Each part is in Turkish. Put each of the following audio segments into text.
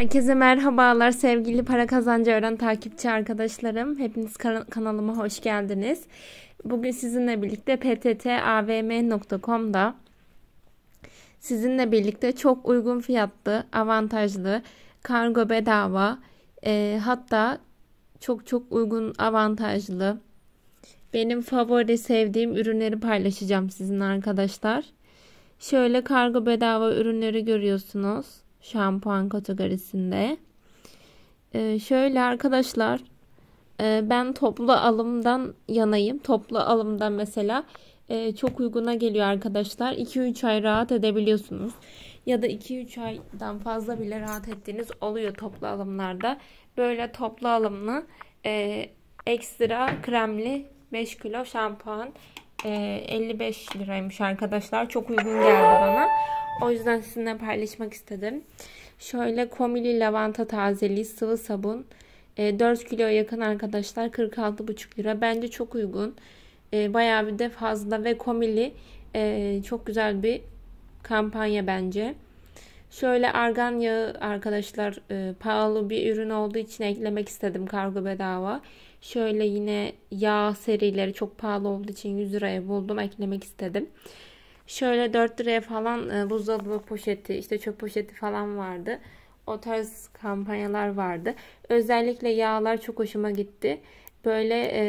Herkese merhabalar sevgili para kazancı öğren takipçi arkadaşlarım. Hepiniz kanalıma hoş geldiniz. Bugün sizinle birlikte pttavm.com'da sizinle birlikte çok uygun fiyatlı, avantajlı, kargo bedava, e, hatta çok çok uygun avantajlı benim favori sevdiğim ürünleri paylaşacağım sizin arkadaşlar. Şöyle kargo bedava ürünleri görüyorsunuz şampuan kategorisinde. Ee, şöyle arkadaşlar e, ben toplu alımdan yanayım. Toplu alımdan mesela e, çok uyguna geliyor arkadaşlar. 2-3 ay rahat edebiliyorsunuz. Ya da 2-3 aydan fazla bile rahat ettiğiniz oluyor toplu alımlarda. Böyle toplu alımlı e, ekstra kremli 5 kilo şampuan e, 55 liraymış arkadaşlar. Çok uygun geldi bana. O yüzden sizinle paylaşmak istedim. Şöyle komili lavanta tazeliği sıvı sabun. 4 e, kilo yakın arkadaşlar 46,5 lira. Bence çok uygun. E, bayağı bir de fazla ve komili e, çok güzel bir kampanya bence. Şöyle argan yağı arkadaşlar pahalı bir ürün olduğu için eklemek istedim kargo bedava. Şöyle yine yağ serileri çok pahalı olduğu için 100 liraya buldum eklemek istedim. Şöyle 4 liraya falan e, buzdolabı poşeti, işte çöp poşeti falan vardı. O tarz kampanyalar vardı. Özellikle yağlar çok hoşuma gitti. Böyle e,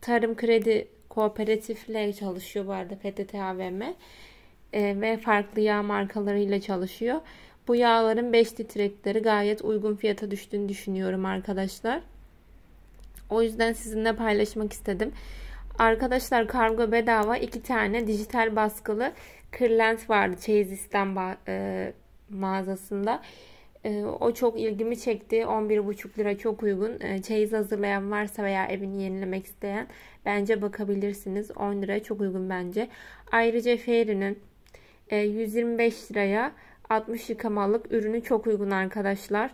tarım kredi kooperatifle çalışıyor bu arada PTT AVM. E, ve farklı yağ markalarıyla çalışıyor. Bu yağların 5 litrelikleri gayet uygun fiyata düştüğünü düşünüyorum arkadaşlar. O yüzden sizinle paylaşmak istedim. Arkadaşlar kargo bedava iki tane dijital baskılı kırlent vardı Chase İstem e, mağazasında. E, o çok ilgimi çekti. 11,5 lira çok uygun. E, hazırlayan varsa veya evini yenilemek isteyen bence bakabilirsiniz. 10 lira çok uygun bence. Ayrıca Fairy'nin 125 e, liraya 60 yıkamalık ürünü çok uygun arkadaşlar.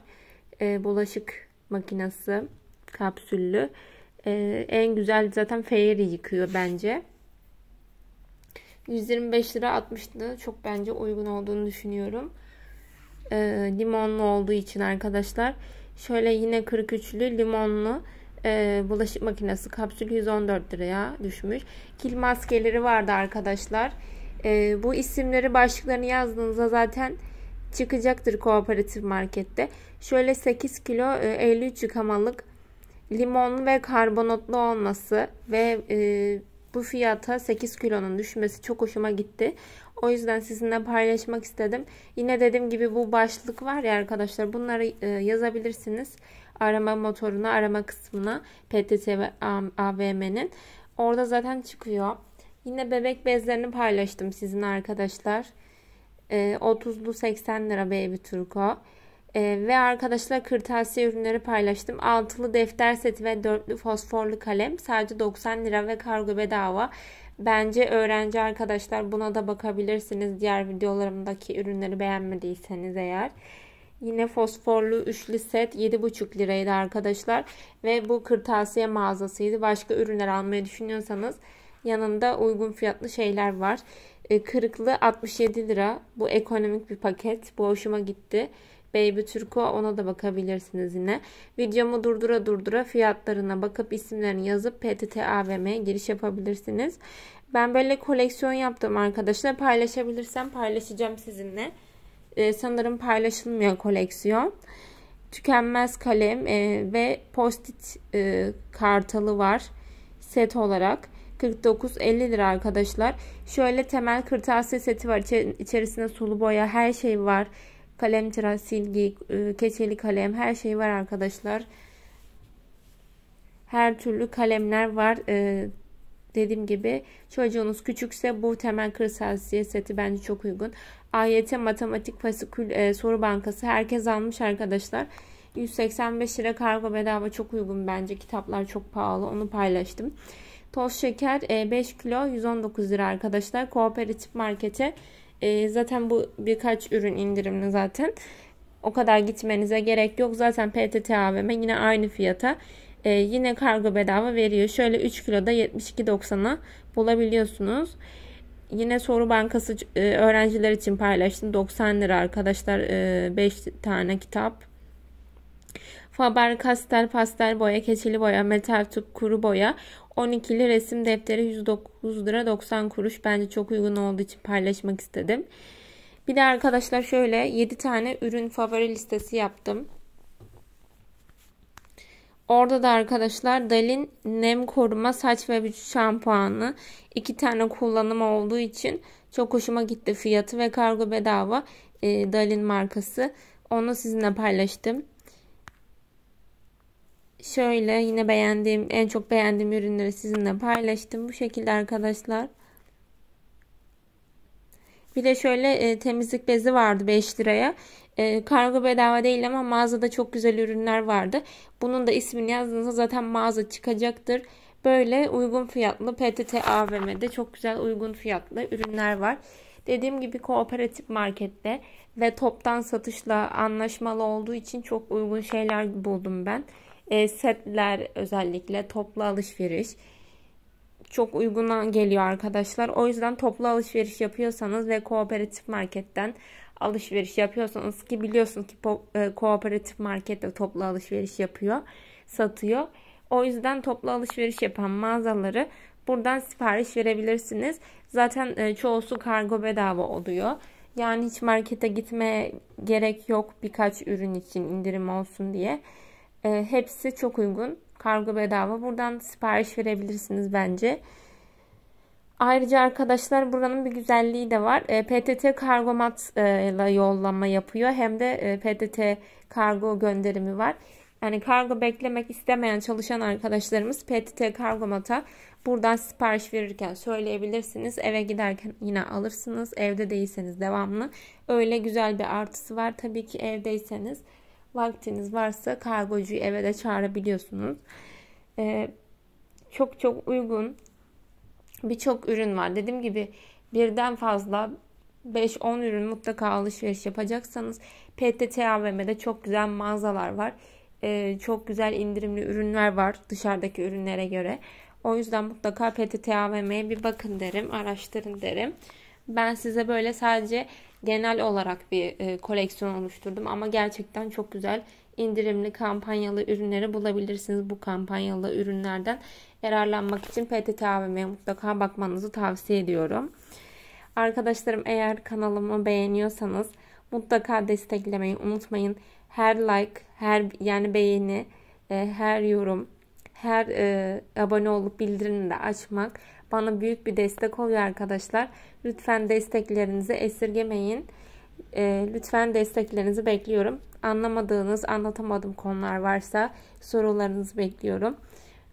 bulaşık makinesi kapsüllü. Ee, en güzel zaten Fairy yıkıyor bence. 125 lira 60 lira çok bence uygun olduğunu düşünüyorum. Ee, limonlu olduğu için arkadaşlar. Şöyle yine 43'lü limonlu e, bulaşık makinesi kapsül 114 liraya düşmüş. Kil maskeleri vardı arkadaşlar. E, bu isimleri başlıklarını yazdığınızda zaten çıkacaktır kooperatif markette. Şöyle 8 kilo e, 53 yıkamalık limonlu ve karbonatlı olması ve e, bu fiyata 8 kilonun düşmesi çok hoşuma gitti. O yüzden sizinle paylaşmak istedim. Yine dediğim gibi bu başlık var ya arkadaşlar bunları e, yazabilirsiniz. Arama motoruna, arama kısmına PTT ve AVM'nin. Orada zaten çıkıyor. Yine bebek bezlerini paylaştım sizinle arkadaşlar. E, 30'lu 80 lira Baby Turko e, ve arkadaşlar kırtasiye ürünleri paylaştım. Altılı defter seti ve dörtlü fosforlu kalem sadece 90 lira ve kargo bedava. Bence öğrenci arkadaşlar buna da bakabilirsiniz diğer videolarımdaki ürünleri beğenmediyseniz eğer. Yine fosforlu üçlü set 7,5 liraydı arkadaşlar. Ve bu kırtasiye mağazasıydı. Başka ürünler almayı düşünüyorsanız yanında uygun fiyatlı şeyler var. Ee, kırıklı 67 lira. Bu ekonomik bir paket. Bu hoşuma gitti. Baby Turco ona da bakabilirsiniz yine. Videomu durdura durdura fiyatlarına bakıp isimlerini yazıp PTT AVM'ye giriş yapabilirsiniz. Ben böyle koleksiyon yaptım arkadaşlar. Paylaşabilirsem paylaşacağım sizinle. Ee, sanırım paylaşılmıyor koleksiyon. Tükenmez kalem e, ve postit e, kartalı var set olarak. 49-50 lira arkadaşlar. Şöyle temel kırtasiye seti var. İçerisinde sulu boya her şey var. Kalem tıraş, silgi, e, keçeli kalem her şey var arkadaşlar. Her türlü kalemler var. Ee, dediğim gibi çocuğunuz küçükse bu temel kırtasiye seti bence çok uygun. AYT matematik fasikül e, soru bankası herkes almış arkadaşlar. 185 lira kargo bedava çok uygun bence. Kitaplar çok pahalı. Onu paylaştım. Toz şeker 5 e, kilo 119 lira arkadaşlar. Kooperatif markete e, zaten bu birkaç ürün indirimli zaten. O kadar gitmenize gerek yok. Zaten PTT AVM yine aynı fiyata. E, yine kargo bedava veriyor. Şöyle 3 kiloda 72.90'a bulabiliyorsunuz. Yine soru bankası e, öğrenciler için paylaştım. 90 lira arkadaşlar. E, 5 tane kitap. Faber Castell pastel boya, keçeli boya, metal tüp, kuru boya 12'li resim defteri 109 lira 90 kuruş. Bence çok uygun olduğu için paylaşmak istedim. Bir de arkadaşlar şöyle 7 tane ürün favori listesi yaptım. Orada da arkadaşlar Dalin nem koruma saç ve vücut şampuanı iki tane kullanım olduğu için çok hoşuma gitti fiyatı ve kargo bedava e, Dalin markası. Onu sizinle paylaştım şöyle yine beğendiğim en çok beğendiğim ürünleri sizinle paylaştım. Bu şekilde arkadaşlar. Bir de şöyle e, temizlik bezi vardı 5 liraya. E, kargo bedava değil ama mağazada çok güzel ürünler vardı. Bunun da ismini yazdığınızda zaten mağaza çıkacaktır. Böyle uygun fiyatlı PTT AVM'de çok güzel uygun fiyatlı ürünler var. Dediğim gibi kooperatif markette ve toptan satışla anlaşmalı olduğu için çok uygun şeyler buldum ben. E, setler özellikle toplu alışveriş çok uyguna geliyor arkadaşlar. O yüzden toplu alışveriş yapıyorsanız ve kooperatif marketten alışveriş yapıyorsanız ki biliyorsunuz ki e, kooperatif market de toplu alışveriş yapıyor, satıyor. O yüzden toplu alışveriş yapan mağazaları buradan sipariş verebilirsiniz. Zaten e, çoğusu kargo bedava oluyor. Yani hiç markete gitmeye gerek yok birkaç ürün için indirim olsun diye. E, hepsi çok uygun. Kargo bedava. Buradan sipariş verebilirsiniz bence. Ayrıca arkadaşlar buranın bir güzelliği de var. E, ee, PTT Kargomat ile yollama yapıyor. Hem de e, PTT kargo gönderimi var. Yani kargo beklemek istemeyen çalışan arkadaşlarımız PTT Kargomat'a buradan sipariş verirken söyleyebilirsiniz. Eve giderken yine alırsınız. Evde değilseniz devamlı. Öyle güzel bir artısı var. Tabii ki evdeyseniz. Vaktiniz varsa kargocuyu eve de çağırabiliyorsunuz. Ee, çok çok uygun birçok ürün var. Dediğim gibi birden fazla 5-10 ürün mutlaka alışveriş yapacaksanız PTT AVM'de çok güzel mağazalar var. Ee, çok güzel indirimli ürünler var dışarıdaki ürünlere göre. O yüzden mutlaka PTT AVM'ye bir bakın derim, araştırın derim. Ben size böyle sadece genel olarak bir e, koleksiyon oluşturdum ama gerçekten çok güzel indirimli kampanyalı ürünleri bulabilirsiniz bu kampanyalı ürünlerden yararlanmak için PTT AVM'ye mutlaka bakmanızı tavsiye ediyorum. Arkadaşlarım eğer kanalımı beğeniyorsanız mutlaka desteklemeyi unutmayın. Her like, her yani beğeni, e, her yorum, her e, abone olup bildirimini de açmak bana büyük bir destek oluyor arkadaşlar. Lütfen desteklerinizi esirgemeyin. Ee, lütfen desteklerinizi bekliyorum. Anlamadığınız, anlatamadığım konular varsa sorularınızı bekliyorum.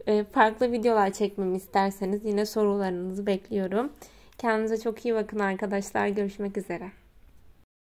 Ee, farklı videolar çekmemi isterseniz yine sorularınızı bekliyorum. Kendinize çok iyi bakın arkadaşlar. Görüşmek üzere.